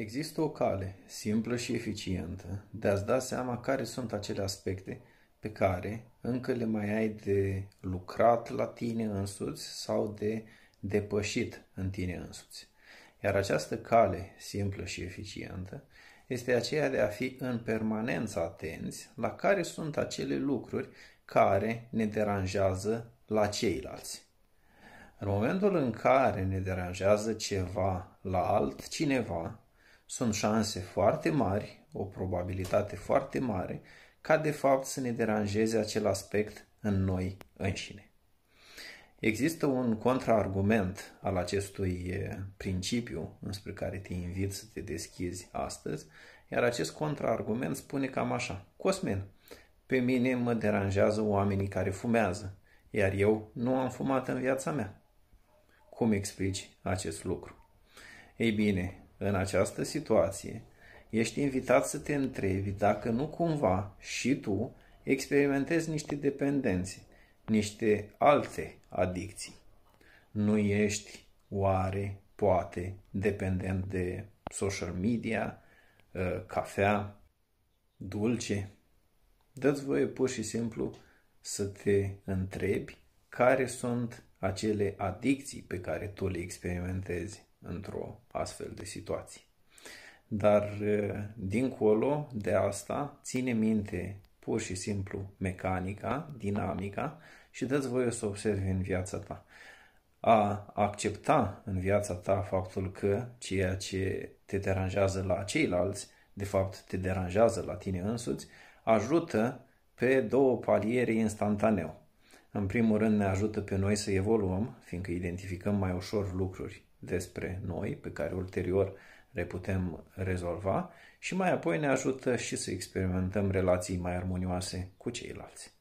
Există o cale, simplă și eficientă, de a-ți da seama care sunt acele aspecte pe care încă le mai ai de lucrat la tine însuți sau de depășit în tine însuți. Iar această cale simplă și eficientă este aceea de a fi în permanență atenți la care sunt acele lucruri care ne deranjează la ceilalți. În momentul în care ne deranjează ceva la altcineva, sunt șanse foarte mari, o probabilitate foarte mare, ca de fapt să ne deranjeze acel aspect în noi înșine. Există un contraargument al acestui principiu înspre care te invit să te deschizi astăzi, iar acest contraargument spune cam așa. Cosmin, pe mine mă deranjează oamenii care fumează, iar eu nu am fumat în viața mea. Cum explici acest lucru? Ei bine, în această situație, ești invitat să te întrebi dacă nu cumva și tu experimentezi niște dependențe, niște alte adicții. Nu ești oare, poate, dependent de social media, ă, cafea, dulce? Dă-ți voie pur și simplu să te întrebi care sunt acele adicții pe care tu le experimentezi într-o astfel de situație. Dar dincolo de asta, ține minte pur și simplu mecanica, dinamica și dă-ți voie să observi în viața ta. A accepta în viața ta faptul că ceea ce te deranjează la ceilalți, de fapt te deranjează la tine însuți, ajută pe două paliere instantaneu. În primul rând ne ajută pe noi să evoluăm, fiindcă identificăm mai ușor lucruri despre noi, pe care ulterior le putem rezolva și mai apoi ne ajută și să experimentăm relații mai armonioase cu ceilalți.